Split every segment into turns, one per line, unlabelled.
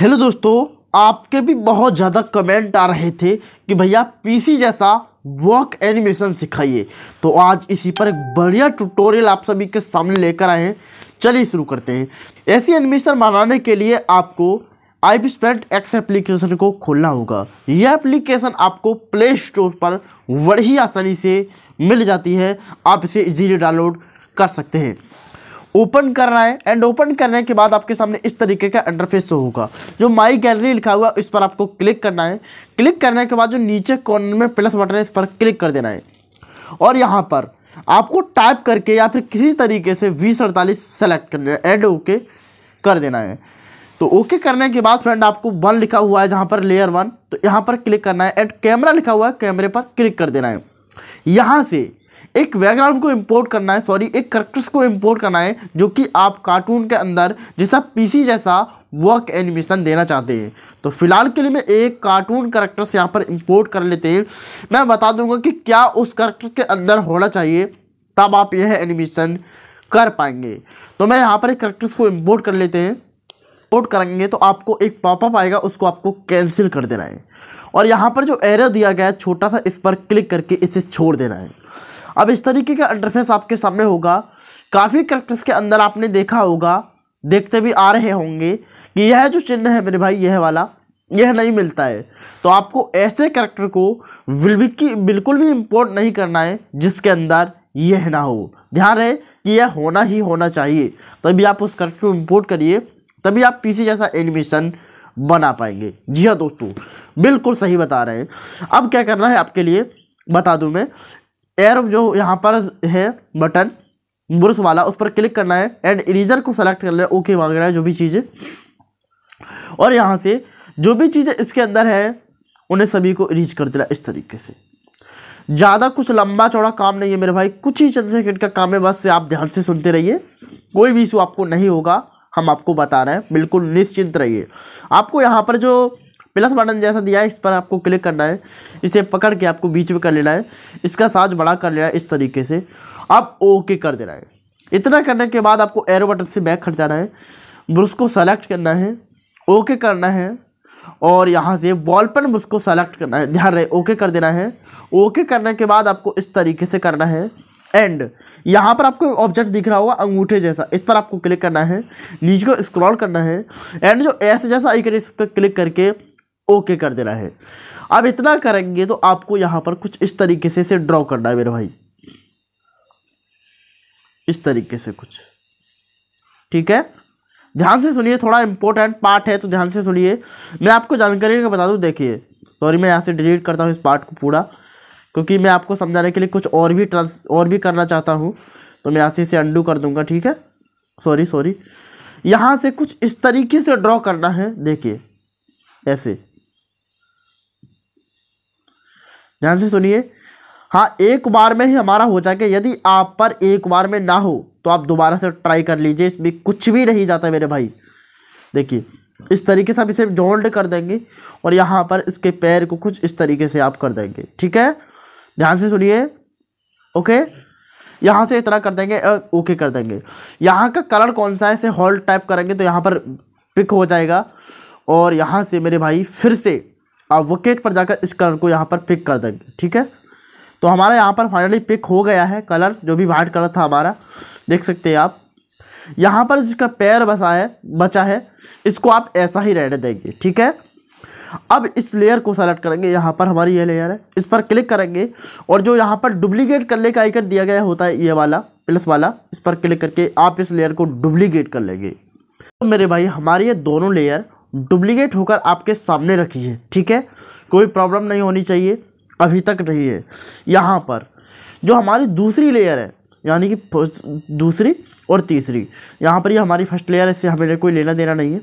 hello दोस्तों आपके भी बहुत ज़्यादा कमेंट आ रहे थे कि भैया पीसी जैसा वर्क एनिमेशन सिखाइए तो आज इसी पर एक बढ़िया ट्यूटोरियल आप सभी के सामने लेकर आए हैं चलिए शुरू करते हैं ऐसी एनिमेशन बनाने के लिए आपको आई स्पेंट एक्स एप्लीकेशन को खोलना होगा यह एप्लीकेशन आपको प्ले स्टोर पर बड़ी आसानी से मिल जाती है आप इसे इजीली डाउनलोड कर सकते हैं ओपन करना है एंड ओपन करने के बाद आपके सामने इस तरीके का इंटरफेस होगा जो माई गैलरी लिखा हुआ है इस पर आपको क्लिक करना है क्लिक करने के बाद जो नीचे कॉर्नर में प्लस बटन है इस पर क्लिक कर देना है और यहाँ पर आपको टाइप करके या फिर किसी तरीके से बीस अड़तालीस सेलेक्ट करना है एड ओके कर देना है तो ओके करने के बाद फ्रेंड आपको वन लिखा हुआ है जहाँ पर लेयर वन तो यहाँ पर क्लिक करना है एड कैमरा लिखा हुआ है कैमरे पर क्लिक कर देना है यहाँ से एक बैकग्राउंड को इम्पोर्ट करना है सॉरी एक करेक्टर्स को इम्पोर्ट करना है जो कि आप कार्टून के अंदर जैसा पीसी जैसा वर्क एनिमेशन देना चाहते हैं तो फिलहाल के लिए मैं एक कार्टून करेक्टर्स यहाँ पर इम्पोर्ट कर लेते हैं मैं बता दूंगा कि क्या उस करेक्टर के अंदर होना चाहिए तब आप यह एनिमेशन कर पाएंगे तो मैं यहाँ पर एक करेक्टर्स को इम्पोर्ट कर लेते हैं इम्पोर्ट करेंगे तो आपको एक पॉपअप आएगा उसको आपको कैंसिल कर देना है और यहाँ पर जो एरर दिया गया है छोटा सा इस पर क्लिक करके इसे छोड़ देना है अब इस तरीके का इंटरफेस आपके सामने होगा काफ़ी करेक्टर्स के अंदर आपने देखा होगा देखते भी आ रहे होंगे कि यह जो चिन्ह है मेरे भाई यह वाला यह नहीं मिलता है तो आपको ऐसे करेक्टर को की बिल्कुल भी इम्पोर्ट नहीं करना है जिसके अंदर यह ना हो ध्यान रहे कि यह होना ही होना चाहिए तभी आप उस करेक्टर को इम्पोर्ट करिए तभी आप पीसी जैसा एनिमेशन बना पाएंगे जी हाँ दोस्तों बिल्कुल सही बता रहे हैं अब क्या करना है आपके लिए बता दूं मैं एयर जो यहाँ पर है बटन ब्रश वाला उस पर क्लिक करना है एंड इरेजर को सेलेक्ट कर लेना है ओके मांग रहा है जो भी चीज़ें और यहाँ से जो भी चीज़ें इसके अंदर है उन्हें सभी को इरेज कर देना इस तरीके से ज़्यादा कुछ लंबा चौड़ा काम नहीं है मेरे भाई कुछ ही चंद सेकेंड का काम है बस से आप ध्यान से सुनते रहिए कोई भी इशू आपको नहीं होगा हम आपको बता रहे हैं बिल्कुल निश्चिंत रहिए आपको यहाँ पर जो प्लस बटन जैसा दिया है इस पर आपको क्लिक करना है इसे पकड़ के आपको बीच में कर लेना है इसका साज बड़ा कर लेना है इस तरीके से आप ओके कर देना है इतना करने के बाद आपको एरो बटन से बैक हट जाना है ब्रश को सेलेक्ट करना है ओके करना है और यहाँ से बॉल पर को सेलेक्ट करना है ध्यान रहे ओके कर देना है ओके करने के बाद आपको इस तरीके से करना है एंड यहाँ पर आपको ऑब्जेक्ट दिख रहा होगा अंगूठे जैसा इस पर आपको क्लिक करना है नीचे को स्क्रॉल करना है एंड जो ऐसे जैसा आइकन इस पर क्लिक करके ओके कर देना है अब इतना करेंगे तो आपको यहाँ पर कुछ इस तरीके से इसे ड्रॉ करना है मेरे भाई इस तरीके से कुछ ठीक है ध्यान से सुनिए थोड़ा इंपॉर्टेंट पार्ट है तो ध्यान से सुनिए मैं आपको जानकारी का बता दूँ देखिए सॉरी मैं यहाँ से डिलीट करता हूँ इस पार्ट को पूरा क्योंकि मैं आपको समझाने के लिए कुछ और भी ट्रांस और भी करना चाहता हूँ तो मैं यहाँ से इसे अंडू कर दूंगा ठीक है सॉरी सॉरी यहाँ से कुछ इस तरीके से ड्रॉ करना है देखिए ऐसे ध्यान से सुनिए हाँ एक बार में ही हमारा हो जाएगा यदि आप पर एक बार में ना हो तो आप दोबारा से ट्राई कर लीजिए इसमें कुछ भी नहीं जाता मेरे भाई देखिए इस तरीके से आप इसे जोल्ड कर देंगे और यहाँ पर इसके पैर को कुछ इस तरीके से आप कर देंगे ठीक है ध्यान से सुनिए ओके यहाँ से इतना कर देंगे ओके कर देंगे यहाँ का कलर कौन सा है इसे हॉल्ट टाइप करेंगे तो यहाँ पर पिक हो जाएगा और यहाँ से मेरे भाई फिर से एडवोकेट पर जाकर इस कलर को यहाँ पर पिक कर देंगे ठीक है तो हमारा यहाँ पर फाइनली पिक हो गया है कलर जो भी वाइट कलर था हमारा देख सकते हैं आप यहाँ पर जिसका पैर बसा है बचा है इसको आप ऐसा ही रहने देंगे ठीक है अब इस लेयर को सेलेक्ट करेंगे यहाँ पर हमारी ये लेयर है इस पर क्लिक करेंगे और जो यहाँ पर डुप्लीकेट करने का आइकन दिया गया होता है ये वाला प्लस वाला इस पर क्लिक करके आप इस लेयर को डुप्लीकेट कर लेंगे तो मेरे भाई हमारी ये दोनों लेयर डुप्लीकेट होकर आपके सामने रखी है ठीक है कोई प्रॉब्लम नहीं होनी चाहिए अभी तक नहीं है यहाँ पर जो हमारी दूसरी लेयर है यानी कि दूसरी और तीसरी यहाँ पर ये यह हमारी फर्स्ट लेयर है इससे हमें कोई लेना देना नहीं है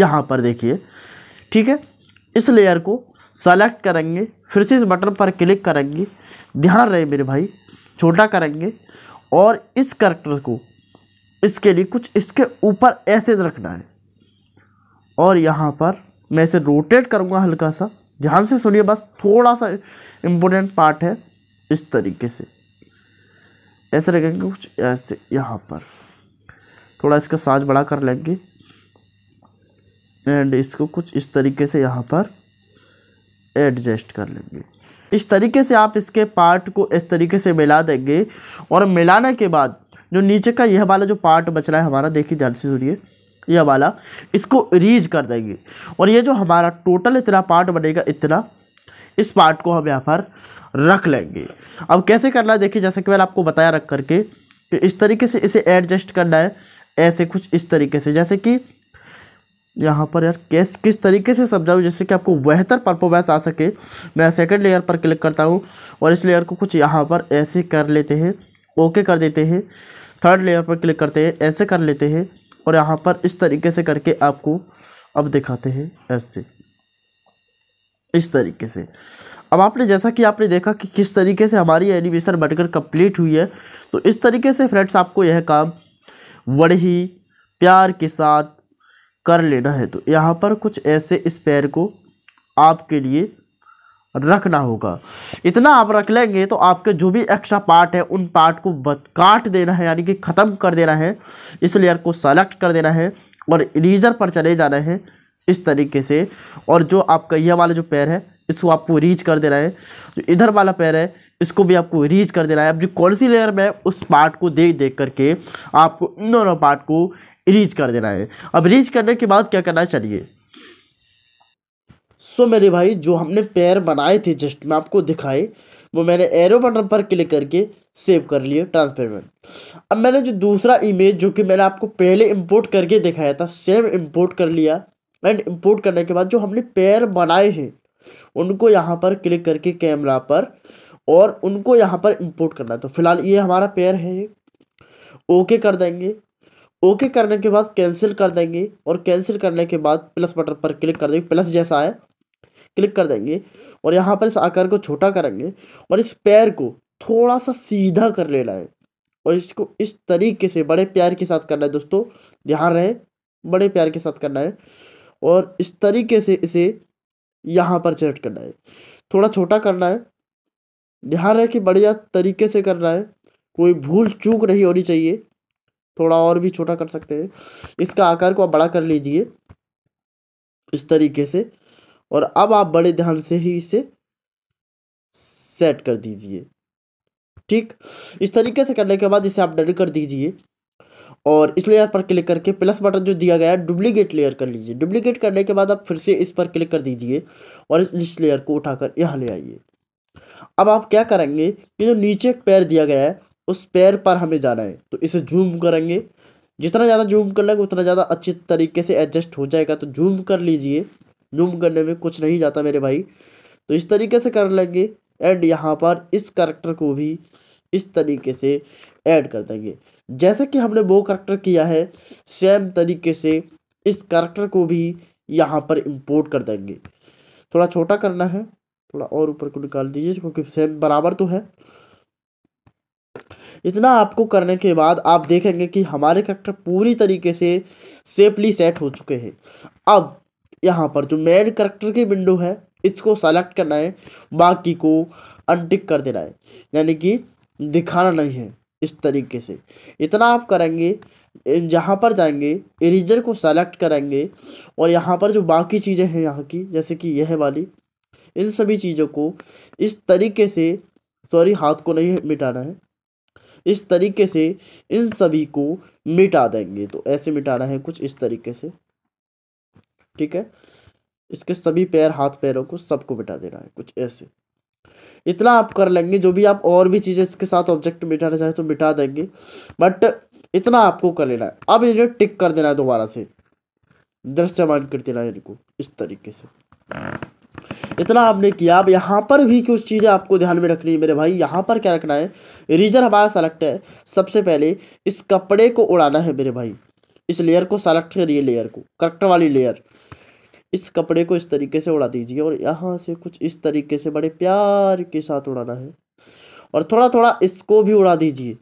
यहाँ पर देखिए ठीक है इस लेयर को सेलेक्ट करेंगे फिर से इस बटन पर क्लिक करेंगे ध्यान रहे मेरे भाई छोटा करेंगे और इस करेक्टर को इसके लिए कुछ इसके ऊपर ऐसे रखना है और यहाँ पर मैं इसे रोटेट करूँगा हल्का सा ध्यान से सुनिए बस थोड़ा सा इम्पोर्टेंट पार्ट है इस तरीके से ऐसे रखेंगे कुछ ऐसे यहाँ पर थोड़ा इसका साज बड़ा कर लेंगे एंड इसको कुछ इस तरीके से यहाँ पर एडजस्ट कर लेंगे इस तरीके से आप इसके पार्ट को इस तरीके से मिला देंगे और मिलाने के बाद जो नीचे का यह वाला जो पार्ट बच रहा है हमारा देखिए ध्यान से सुनिए ये वाला इसको रीज कर देंगे और ये जो हमारा टोटल इतना पार्ट बनेगा इतना इस पार्ट को हम यहाँ पर रख लेंगे अब कैसे करना है देखिए जैसे कि मैंने आपको बताया रख करके कि इस तरीके से इसे एडजस्ट करना है ऐसे कुछ इस तरीके से जैसे कि यहाँ पर यार कैस किस तरीके से समझाऊँ जैसे कि आपको बेहतर परफॉर्मेंस आ सके मैं सेकंड लेयर पर क्लिक करता हूँ और इस लेयर को कुछ यहाँ पर ऐसे कर लेते हैं ओके कर देते हैं थर्ड लेयर पर क्लिक करते हैं ऐसे कर लेते हैं और यहाँ पर इस तरीके से करके आपको अब दिखाते हैं ऐसे इस तरीके से अब आपने जैसा कि आपने देखा कि किस तरीके से हमारी एनिमेशन बनकर कंप्लीट हुई है तो इस तरीके से फ्रेंड्स आपको यह काम बड़े ही प्यार के साथ कर लेना है तो यहाँ पर कुछ ऐसे इस पैर को आपके लिए रखना होगा इतना आप रख लेंगे तो आपके जो भी एक्स्ट्रा पार्ट है उन पार्ट को काट देना है यानी कि ख़त्म कर देना है इस लेयर को सेलेक्ट कर देना है और इरेजर पर चले जाना है इस तरीके से और जो आपका यह वाला जो पैर है इसको आपको रीच कर देना है जो इधर वाला पैर है इसको भी आपको रीच कर देना है अब जो कौन सी लेयर में उस पार्ट को देख देख करके आपको इन दोनों पार्ट को रीच कर देना है अब रीच करने के बाद क्या करना चाहिए चलिए सो मेरे भाई जो हमने पैर बनाए थे जस्ट मैं आपको दिखाए वो मैंने एरो बटन पर क्लिक करके सेव कर लिए ट्रांसपेरेंट अब मैंने जो दूसरा इमेज जो कि मैंने आपको पहले इंपोर्ट करके दिखाया था सेम इंपोर्ट कर लिया एंड इंपोर्ट करने के बाद जो हमने पैर बनाए हैं उनको यहाँ पर क्लिक करके कैमरा पर और उनको यहाँ पर इम्पोर्ट करना है तो फिलहाल ये हमारा पैर है ओके कर देंगे ओके करने के बाद कैंसिल कर देंगे और कैंसिल करने के बाद प्लस बटन पर क्लिक कर देंगे प्लस जैसा है क्लिक कर देंगे और यहाँ पर इस आकार को छोटा करेंगे और इस पैर को थोड़ा सा सीधा कर लेना है और इसको इस तरीके से बड़े प्यार के साथ करना है दोस्तों ध्यान रहे बड़े प्यार के साथ करना है और इस तरीके से इसे यहाँ पर चेट करना है थोड़ा छोटा करना है ध्यान रहे कि बढ़िया तरीके से करना है कोई भूल चूक नहीं होनी चाहिए थोड़ा और भी छोटा कर सकते हैं इसका आकार को आप बड़ा कर लीजिए इस तरीके से और अब आप बड़े ध्यान से ही इसे सेट कर दीजिए ठीक इस तरीके से करने के बाद इसे आप डन कर दीजिए और इस लेयर पर क्लिक करके प्लस बटन जो दिया गया है डुप्लीकेट लेयर कर लीजिए डुप्लीकेट करने के बाद आप फिर से इस पर क्लिक कर दीजिए और इस लेयर को उठाकर यहाँ ले आइए अब आप क्या करेंगे कि जो नीचे एक पैर दिया गया है उस पैर पर हमें जाना है तो इसे जूम करेंगे जितना ज़्यादा जूम कर लेंगे उतना ज़्यादा अच्छे तरीके से एडजस्ट हो जाएगा तो जूम कर लीजिए जूम करने में कुछ नहीं जाता मेरे भाई तो इस तरीके से कर लेंगे एंड यहाँ पर इस करेक्टर को भी इस तरीके से ऐड कर देंगे जैसे कि हमने वो करेक्टर किया है सेम तरीके से इस करेक्टर को भी यहाँ पर इंपोर्ट कर देंगे थोड़ा छोटा करना है थोड़ा और ऊपर को निकाल दीजिए क्योंकि सेम बराबर तो है इतना आपको करने के बाद आप देखेंगे कि हमारे करेक्टर पूरी तरीके से सेफली सेट हो चुके हैं अब यहाँ पर जो मेन करेक्टर की विंडो है इसको सेलेक्ट करना है बाकी को अनटिक कर देना है यानी कि दिखाना नहीं है इस तरीके से इतना आप करेंगे जहाँ पर जाएंगे इरेजर को सेलेक्ट करेंगे और यहाँ पर जो बाकी चीज़ें हैं यहाँ की जैसे कि यह वाली इन सभी चीज़ों को इस तरीके से सॉरी हाथ को नहीं मिटाना है इस तरीके से इन सभी को मिटा देंगे तो ऐसे मिटाना है कुछ इस तरीके से ठीक है इसके सभी पैर हाथ पैरों को सबको बिठा देना है कुछ ऐसे इतना आप कर लेंगे जो भी आप और भी चीज़ें इसके साथ ऑब्जेक्ट बिठाना चाहें तो बिठा देंगे बट इतना आपको कर लेना है अब इन्हें टिक कर देना है दोबारा से दृश्यमान कर देना है इनको इस तरीके से इतना आपने किया अब यहाँ पर भी कुछ चीज़ें आपको ध्यान में रखनी है मेरे भाई यहाँ पर क्या रखना है रीजन हमारा सेलेक्ट है सबसे पहले इस कपड़े को उड़ाना है मेरे भाई इस लेयर को सेलेक्ट करिए लेयर को करेक्ट वाली लेयर इस कपड़े को इस तरीके से उड़ा दीजिए और यहाँ से कुछ इस तरीके से बड़े प्यार के साथ उड़ाना है और थोड़ा थोड़ा इसको भी उड़ा दीजिए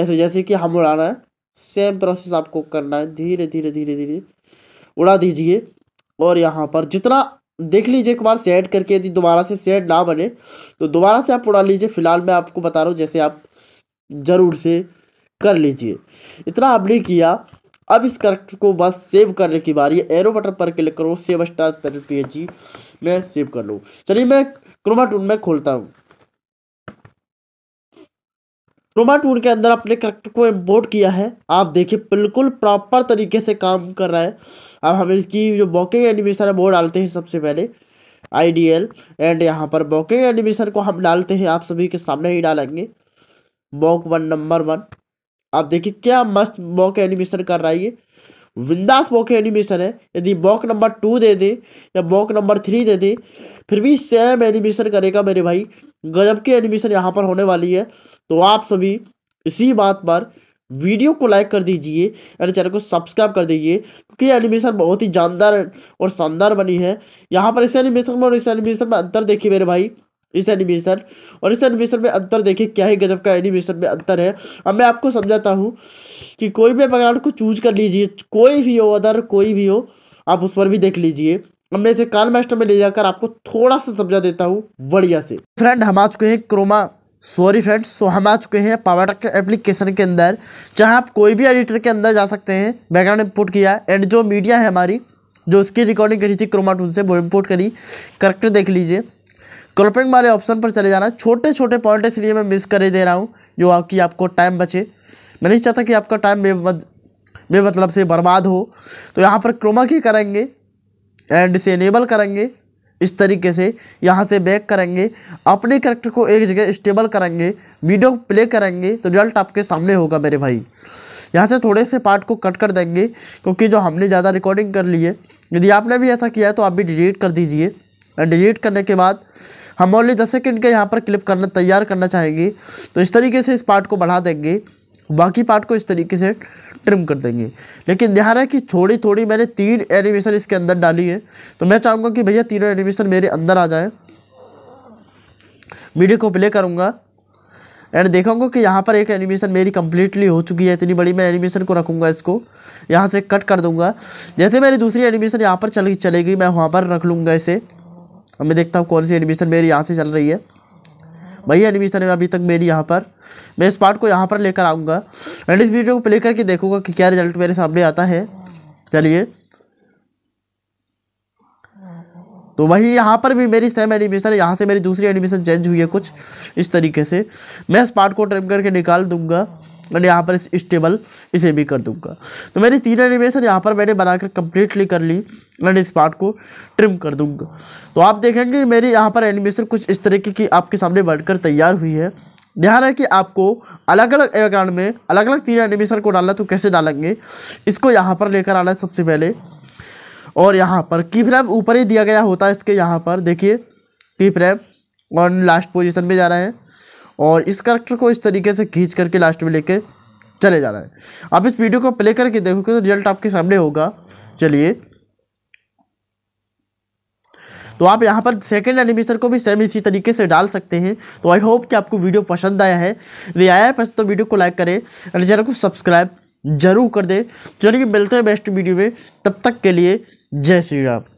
ऐसे जैसे कि हम उड़ाना है सेम प्रोसेस आपको करना है धीरे धीरे धीरे धीरे उड़ा दीजिए और यहाँ पर जितना देख लीजिए एक बार सेट करके यदि दोबारा से सेट ना बने तो दोबारा से आप उड़ा लीजिए फिलहाल मैं आपको बता रहा हूँ जैसे आप ज़रूर से कर लीजिए इतना आपने किया अब इस करेक्टर को बस सेव करने की बारी है एरो बटन पर क्लिक करो सेव स्टार पी में सेव कर लो चलिए मैं क्रोमा टून में खोलता हूँ क्रोमा टून के अंदर अपने करेक्टर को इम्पोर्ट किया है आप देखिए बिल्कुल प्रॉपर तरीके से काम कर रहा है अब हम इसकी जो बॉकिंग एनिमेशन है वो डालते हैं सबसे पहले आई एंड यहाँ पर बॉकिंग एनिमेशन को हम डालते हैं आप सभी के सामने ही डालेंगे बॉक वन नंबर वन आप देखिए क्या मस्त बॉक एनिमेशन कर रहा है ये विंदास बॉक एनिमेशन है यदि बॉक नंबर टू दे दे या बॉक नंबर थ्री दे दे फिर भी सेम एनिमेशन करेगा मेरे भाई गजब की एनिमेशन यहाँ पर होने वाली है तो आप सभी इसी बात पर वीडियो को लाइक कर दीजिए यानी चैनल को सब्सक्राइब कर दीजिए क्योंकि एनिमेशन बहुत ही जानदार और शानदार बनी है यहाँ पर इस एनिमेशन में और इस एनिमेशन में अंतर देखिए मेरे भाई इस एनिमेशन और इस एनिमेशन में अंतर देखिए क्या ही गजब का एनिमेशन में अंतर है अब मैं आपको समझाता हूँ कि कोई भी बैकग्राउंड को चूज कर लीजिए कोई भी हो अदर कोई भी हो आप उस पर भी देख लीजिए अब मैं इसे काल मास्टर में ले जाकर आपको थोड़ा सा समझा देता हूँ बढ़िया से फ्रेंड हम आ चुके हैं क्रोमा सॉरी फ्रेंड्स सो हम आ चुके हैं पावर एप्लीकेशन के अंदर जहाँ आप कोई भी एडिटर के अंदर जा सकते हैं बैकग्राउंड इम्पोर्ट किया एंड जो मीडिया है हमारी जो उसकी रिकॉर्डिंग करी थी क्रोमा टून से वो इम्पोर्ट करी करेक्ट देख लीजिए क्लपिंग वाले ऑप्शन पर चले जाना छोटे छोटे पॉइंट इसलिए मैं मिस कर ही दे रहा हूँ जो आपकी आपको टाइम बचे मैं नहीं चाहता कि आपका टाइम बे बेमतलब से बर्बाद हो तो यहाँ पर क्रोमा की करेंगे एंड से इनेबल करेंगे इस तरीके से यहाँ से बैक करेंगे अपने करेक्टर को एक जगह स्टेबल करेंगे वीडियो प्ले करेंगे तो रिजल्ट आपके सामने होगा मेरे भाई यहाँ से थोड़े से पार्ट को कट कर देंगे क्योंकि जो हमने ज़्यादा रिकॉर्डिंग कर ली है यदि आपने भी ऐसा किया है तो आप भी डिलीट कर दीजिए एंड डिलीट करने के बाद हम ओनली दस सेकेंड के यहाँ पर क्लिप करना तैयार करना चाहेंगे तो इस तरीके से इस पार्ट को बढ़ा देंगे बाकी पार्ट को इस तरीके से ट्रिम कर देंगे लेकिन ध्यान है कि थोड़ी थोड़ी मैंने तीन एनिमेशन इसके अंदर डाली है तो मैं चाहूँगा कि भैया तीनों एनिमेशन मेरे अंदर आ जाए वीडियो को प्ले करूँगा एंड देखूँगा कि यहाँ पर एक एनिमेशन मेरी कम्प्लीटली हो चुकी है इतनी बड़ी मैं एनिमेशन को रखूँगा इसको यहाँ से कट कर दूँगा जैसे मेरी दूसरी एनिमेशन यहाँ पर चली चलेगी मैं वहाँ पर रख लूँगा इसे अब मैं देखता हूँ कौन सी एनिमेशन मेरी यहाँ से चल रही है वही एनिमेशन है अभी तक मेरी यहाँ पर मैं इस पार्ट को यहाँ पर लेकर आऊँगा एंड इस वीडियो को प्ले करके देखूँगा कि क्या रिजल्ट मेरे सामने आता है चलिए तो वही यहाँ पर भी मेरी सेम एनिमेशन है यहाँ से मेरी दूसरी एनिमेशन चेंज हुई है कुछ इस तरीके से मैं इस पार्ट को ट्रिम करके निकाल दूंगा और यहाँ पर इस स्टेबल इसे भी कर दूंगा तो मेरी तीन एनिमेशन यहाँ पर मैंने बनाकर कंप्लीटली कर ली एंड इस पार्ट को ट्रिम कर दूंगा तो आप देखेंगे मेरी यहाँ पर एनिमेशन कुछ इस तरीके की आपके सामने बढ़कर तैयार हुई है ध्यान है कि आपको अलग अलग बैकग्राउंड में अलग अलग तीन एनिमेशन को डालना तो कैसे डालेंगे इसको यहाँ पर लेकर आना है सबसे पहले और यहाँ पर की फ्रैम ऊपर ही दिया गया होता है इसके यहाँ पर देखिए की फ्रैम और लास्ट पोजिशन में जा रहा है और इस करेक्टर को इस तरीके से खींच करके लास्ट में लेके चले जाना है आप इस वीडियो को प्ले करके देखोगे तो रिजल्ट आपके सामने होगा चलिए तो आप यहाँ पर सेकेंड एनिमेशन को भी सेम इसी तरीके से डाल सकते हैं तो आई होप कि आपको वीडियो पसंद आया है यदि आया है पसंद तो वीडियो को लाइक करें और चैनल को सब्सक्राइब जरूर कर दें चलिए मिलते हैं बेस्ट वीडियो में तब तक के लिए जय श्री राम